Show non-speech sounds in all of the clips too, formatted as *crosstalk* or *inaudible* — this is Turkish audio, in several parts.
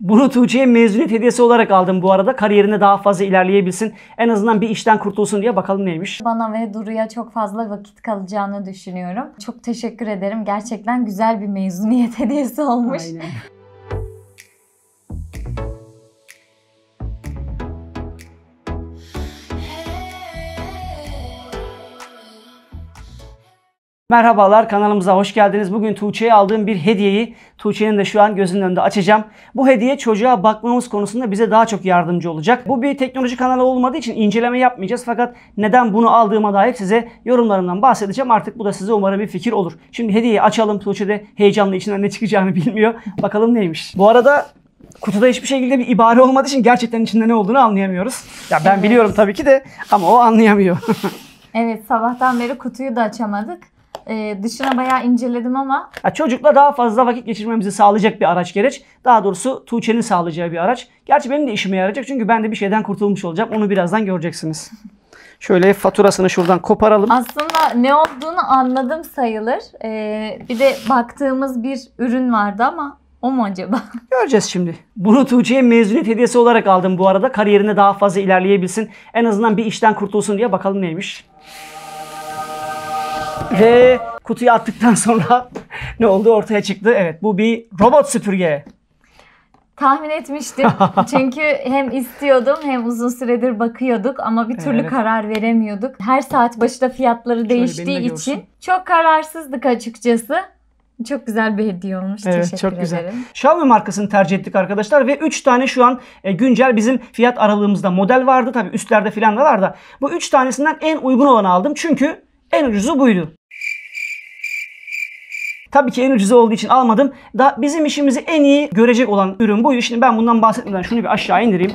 Bunu Tuğçe'ye mezuniyet hediyesi olarak aldım bu arada. Kariyerinde daha fazla ilerleyebilsin. En azından bir işten kurtulsun diye bakalım neymiş. Bana ve Duru'ya çok fazla vakit kalacağını düşünüyorum. Çok teşekkür ederim. Gerçekten güzel bir mezuniyet *laughs* hediyesi olmuş. Aynen. Merhabalar kanalımıza hoş geldiniz. Bugün Tuğçe'ye aldığım bir hediyeyi Tuğçe'nin de şu an gözünün önünde açacağım. Bu hediye çocuğa bakmamız konusunda bize daha çok yardımcı olacak. Bu bir teknoloji kanalı olmadığı için inceleme yapmayacağız. Fakat neden bunu aldığıma dair size yorumlarından bahsedeceğim. Artık bu da size umarım bir fikir olur. Şimdi hediyeyi açalım. Tuğçe de heyecanlı içinden ne çıkacağını *laughs* bilmiyor. Bakalım neymiş. Bu arada kutuda hiçbir şekilde bir ibare olmadığı için gerçekten içinde ne olduğunu anlayamıyoruz. Ya ben biliyorum tabii ki de ama o anlayamıyor. *laughs* evet sabahtan beri kutuyu da açamadık e, dışına bayağı inceledim ama. Ya çocukla daha fazla vakit geçirmemizi sağlayacak bir araç gereç. Daha doğrusu Tuğçe'nin sağlayacağı bir araç. Gerçi benim de işime yarayacak çünkü ben de bir şeyden kurtulmuş olacağım. Onu birazdan göreceksiniz. *laughs* Şöyle faturasını şuradan koparalım. Aslında ne olduğunu anladım sayılır. Ee, bir de baktığımız bir ürün vardı ama o mu acaba? *laughs* Göreceğiz şimdi. Bunu Tuğçe'ye mezuniyet hediyesi olarak aldım bu arada. Kariyerinde daha fazla ilerleyebilsin. En azından bir işten kurtulsun diye bakalım neymiş. Ve kutuyu attıktan *laughs* sonra ne oldu ortaya çıktı. Evet bu bir robot süpürge. Tahmin etmiştim. *laughs* Çünkü hem istiyordum hem uzun süredir bakıyorduk ama bir türlü evet. karar veremiyorduk. Her saat başında fiyatları Şöyle değiştiği de için çok kararsızdık açıkçası. Çok güzel bir hediye olmuş. Evet, Teşekkür çok güzel. ederim. Xiaomi markasını tercih ettik arkadaşlar ve 3 tane şu an e, güncel bizim fiyat aralığımızda model vardı. Tabii üstlerde filan da var da bu 3 tanesinden en uygun olanı aldım. Çünkü en ucuzu buydu. Tabii ki en ucuz olduğu için almadım. Da bizim işimizi en iyi görecek olan ürün buydu. Şimdi ben bundan bahsetmeden şunu bir aşağı indireyim.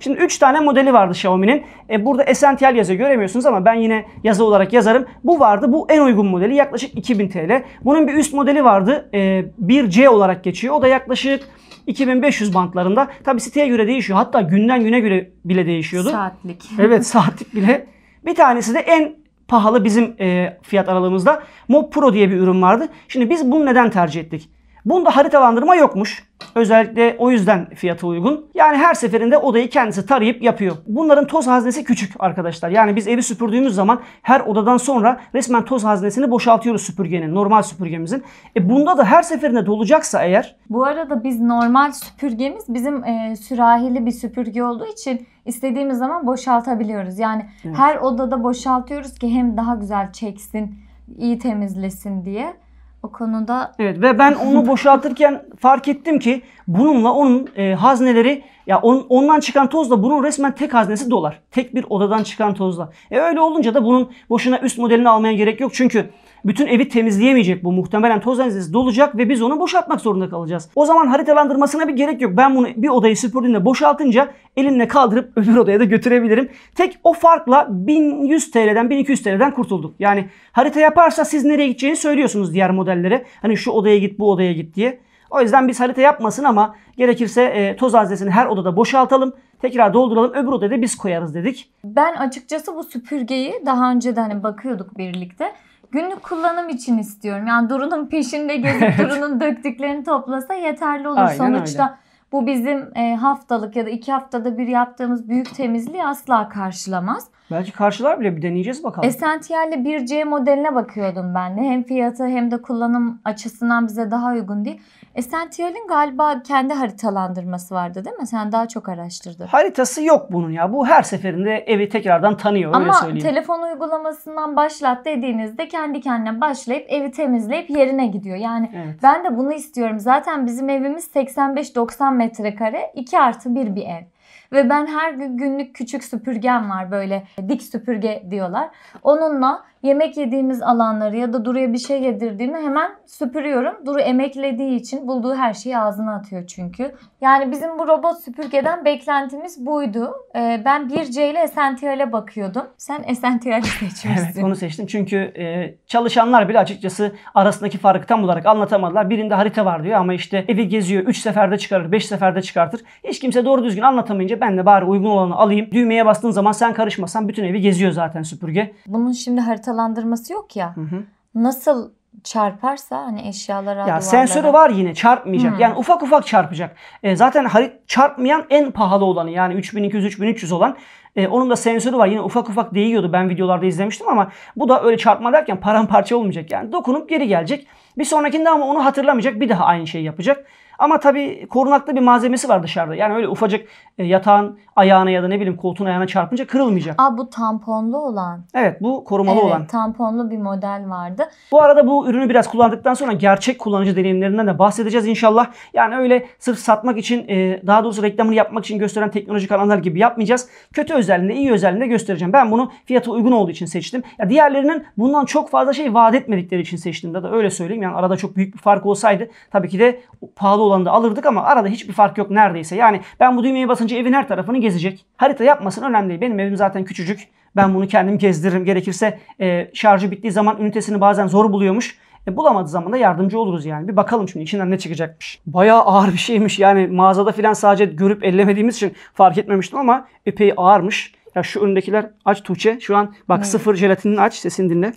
Şimdi 3 tane modeli vardı Xiaomi'nin. E, burada Essential yazıyor göremiyorsunuz ama ben yine yazı olarak yazarım. Bu vardı. Bu en uygun modeli. Yaklaşık 2000 TL. Bunun bir üst modeli vardı. E, 1C olarak geçiyor. O da yaklaşık 2500 bantlarında. Tabi siteye göre değişiyor. Hatta günden güne göre bile değişiyordu. Saatlik. Evet saatlik bile. Bir tanesi de en pahalı bizim e, fiyat aralığımızda. Mob Pro diye bir ürün vardı. Şimdi biz bunu neden tercih ettik? Bunda haritalandırma yokmuş. Özellikle o yüzden fiyatı uygun. Yani her seferinde odayı kendisi tarayıp yapıyor. Bunların toz haznesi küçük arkadaşlar. Yani biz evi süpürdüğümüz zaman her odadan sonra resmen toz haznesini boşaltıyoruz süpürgenin, normal süpürgemizin. E bunda da her seferinde dolacaksa eğer. Bu arada biz normal süpürgemiz bizim e, sürahili bir süpürge olduğu için istediğimiz zaman boşaltabiliyoruz. Yani evet. her odada boşaltıyoruz ki hem daha güzel çeksin, iyi temizlesin diye. O konuda... Evet ve ben onu *laughs* boşaltırken fark ettim ki bununla onun e, hazneleri ya on, ondan çıkan tozla bunun resmen tek haznesi dolar. Tek bir odadan çıkan tozla. E öyle olunca da bunun boşuna üst modelini almaya gerek yok. Çünkü bütün evi temizleyemeyecek bu muhtemelen toz haznesi dolacak ve biz onu boşaltmak zorunda kalacağız. O zaman haritalandırmasına bir gerek yok. Ben bunu bir odayı süpürdüğünde boşaltınca elimle kaldırıp *laughs* öbür odaya da götürebilirim. Tek o farkla 1100 TL'den 1200 TL'den kurtulduk. Yani harita yaparsa siz nereye gideceğini söylüyorsunuz diğer modellere. Hani şu odaya git bu odaya git diye. O yüzden biz harita yapmasın ama gerekirse e, toz haznesini her odada boşaltalım. Tekrar dolduralım öbür odaya da biz koyarız dedik. Ben açıkçası bu süpürgeyi daha önce de hani bakıyorduk birlikte. Günlük kullanım için istiyorum. Yani Duru'nun peşinde gezip *laughs* Duru'nun döktüklerini toplasa yeterli olur. Aynen Sonuçta öyle. bu bizim e, haftalık ya da iki haftada bir yaptığımız büyük temizliği asla karşılamaz. Belki karşılar bile bir deneyeceğiz bakalım. Essential'le 1C modeline bakıyordum ben de. Hem fiyatı hem de kullanım açısından bize daha uygun değil. Essential'in galiba kendi haritalandırması vardı değil mi? Sen daha çok araştırdın. Haritası yok bunun ya. Bu her seferinde evi tekrardan tanıyor Ama söyleyeyim. telefon uygulamasından başlat dediğinizde kendi kendine başlayıp evi temizleyip yerine gidiyor. Yani evet. ben de bunu istiyorum. Zaten bizim evimiz 85-90 metrekare. 2 artı 1 bir ev. Ve ben her gün günlük küçük süpürgem var böyle dik süpürge diyorlar. Onunla yemek yediğimiz alanları ya da Duru'ya bir şey yedirdiğimi hemen süpürüyorum. Duru emeklediği için bulduğu her şeyi ağzına atıyor çünkü. Yani bizim bu robot süpürgeden beklentimiz buydu. Ee, ben 1C ile Essential'e bakıyordum. Sen Essential'i seçmişsin. Evet onu seçtim çünkü e, çalışanlar bile açıkçası arasındaki farkı tam olarak anlatamadılar. Birinde harita var diyor ama işte evi geziyor 3 seferde çıkarır 5 seferde çıkartır. Hiç kimse doğru düzgün anlatamayınca ben de bari uygun olanı alayım. Düğmeye bastığın zaman sen karışmasan bütün evi geziyor zaten süpürge. Bunun şimdi harita haritalandırması yok ya. Hı hı. Nasıl çarparsa hani eşyalara ya duvarlara. sensörü var yine çarpmayacak. Hmm. Yani ufak ufak çarpacak. E, zaten harit çarpmayan en pahalı olanı yani 3200 3300 olan e, onun da sensörü var. Yine ufak ufak değiyordu. Ben videolarda izlemiştim ama bu da öyle çarpma derken paramparça olmayacak. Yani dokunup geri gelecek. Bir sonrakinde ama onu hatırlamayacak. Bir daha aynı şeyi yapacak. Ama tabii korunaklı bir malzemesi var dışarıda. Yani öyle ufacık e, yatağın ayağına ya da ne bileyim koltuğun ayağına çarpınca kırılmayacak. Aa bu tamponlu olan. Evet bu korumalı evet, olan. tamponlu bir model vardı. Bu arada bu ürünü biraz kullandıktan sonra gerçek kullanıcı deneyimlerinden de bahsedeceğiz inşallah. Yani öyle sırf satmak için e, daha doğrusu reklamını yapmak için gösteren teknolojik alanlar gibi yapmayacağız. Kötü özelliğinde iyi özelliğinde göstereceğim. Ben bunu fiyatı uygun olduğu için seçtim. Ya diğerlerinin bundan çok fazla şey vaat etmedikleri için seçtim. Da, da öyle söyleyeyim. Yani arada çok büyük bir fark olsaydı tabii ki de pahalı olan olanı da alırdık ama arada hiçbir fark yok neredeyse. Yani ben bu düğmeyi basınca evin her tarafını gezecek. Harita yapmasın önemli değil. Benim evim zaten küçücük. Ben bunu kendim gezdiririm. Gerekirse e, şarjı bittiği zaman ünitesini bazen zor buluyormuş. E, bulamadığı zaman da yardımcı oluruz yani. Bir bakalım şimdi içinden ne çıkacakmış. Bayağı ağır bir şeymiş. Yani mağazada filan sadece görüp ellemediğimiz için fark etmemiştim ama epey ağırmış. Ya şu öndekiler aç Tuğçe. Şu an bak evet. sıfır jelatinin aç sesini dinle.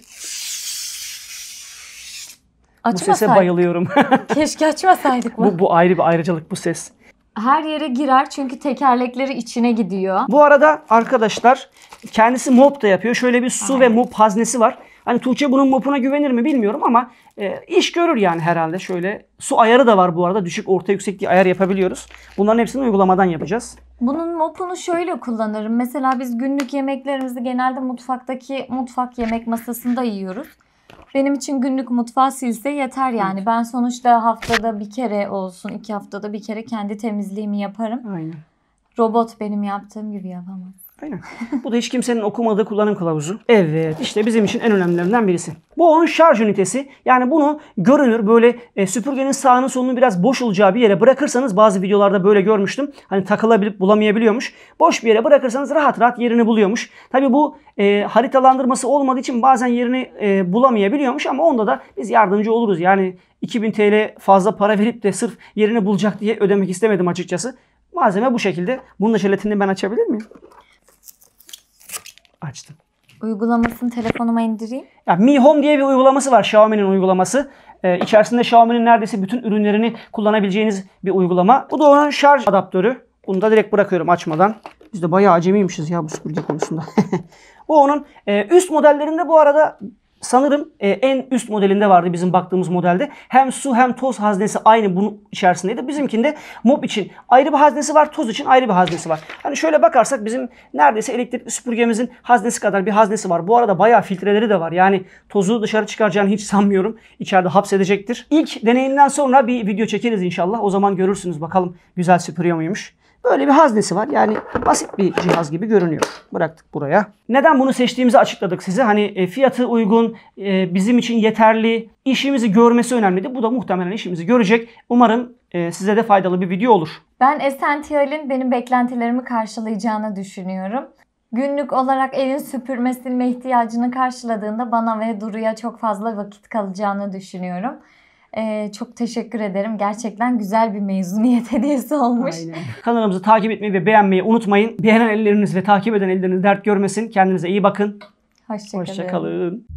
Açmasaydık. Bu sese bayılıyorum. *laughs* Keşke açmasaydık bu. Bu, bu ayrı bir ayrıcalık bu ses. Her yere girer çünkü tekerlekleri içine gidiyor. Bu arada arkadaşlar kendisi mop da yapıyor. Şöyle bir su Aynen. ve mop haznesi var. Hani Tuğçe bunun mopuna güvenir mi bilmiyorum ama e, iş görür yani herhalde şöyle. Su ayarı da var bu arada. Düşük, orta, yüksek diye ayar yapabiliyoruz. Bunların hepsini uygulamadan yapacağız. Bunun mopunu şöyle kullanırım. Mesela biz günlük yemeklerimizi genelde mutfaktaki mutfak yemek masasında yiyoruz benim için günlük mutfağı silse yeter yani. Evet. Ben sonuçta haftada bir kere olsun, iki haftada bir kere kendi temizliğimi yaparım. Aynen. Robot benim yaptığım gibi yapamaz. Aynen. *laughs* Bu da hiç kimsenin okumadığı kullanım kılavuzu. Evet işte bizim için en önemlilerinden birisi. Bu onun şarj ünitesi. Yani bunu görünür böyle e, süpürgenin sağını solunu biraz boş olacağı bir yere bırakırsanız bazı videolarda böyle görmüştüm. Hani takılabilip bulamayabiliyormuş. Boş bir yere bırakırsanız rahat rahat yerini buluyormuş. Tabi bu e, haritalandırması olmadığı için bazen yerini e, bulamayabiliyormuş ama onda da biz yardımcı oluruz. Yani 2000 TL fazla para verip de sırf yerini bulacak diye ödemek istemedim açıkçası. Malzeme bu şekilde. Bunun da jelatinini ben açabilir miyim? Açtım. Uygulamasını telefonuma indireyim. Ya Mi Home diye bir uygulaması var. Xiaomi'nin uygulaması. Ee, içerisinde Xiaomi'nin neredeyse bütün ürünlerini kullanabileceğiniz bir uygulama. Bu da onun şarj adaptörü. Bunu da direkt bırakıyorum açmadan. Biz de bayağı acemiymişiz ya bu süpürge konusunda. *laughs* bu onun e, üst modellerinde bu arada sanırım e, en üst modelinde vardı bizim baktığımız modelde. Hem su hem toz haznesi aynı bunun içerisindeydi. Bizimkinde mob için ayrı bir haznesi var, toz için ayrı bir haznesi var. Hani şöyle bakarsak bizim neredeyse elektrikli süpürgemizin haznesi kadar bir haznesi var. Bu arada bayağı filtreleri de var. Yani tozu dışarı çıkaracağını hiç sanmıyorum. İçeride hapsedecektir. İlk deneyimden sonra bir video çekeriz inşallah. O zaman görürsünüz bakalım güzel süpürüyor muymuş. Böyle bir haznesi var. Yani basit bir cihaz gibi görünüyor. Bıraktık buraya. Neden bunu seçtiğimizi açıkladık size. Hani e, fiyatı uygun, e, bizim için yeterli, işimizi görmesi önemliydi. Bu da muhtemelen işimizi görecek. Umarım e, size de faydalı bir video olur. Ben Essential'in benim beklentilerimi karşılayacağını düşünüyorum. Günlük olarak evin süpürme silme ihtiyacını karşıladığında bana ve Duru'ya çok fazla vakit kalacağını düşünüyorum. Ee, çok teşekkür ederim. Gerçekten güzel bir mezuniyet *laughs* hediyesi olmuş. Aynen. Kanalımızı takip etmeyi ve beğenmeyi unutmayın. Beğenen elleriniz ve takip eden elleriniz dert görmesin. Kendinize iyi bakın. Hoşçakalın. Hoşça kalın.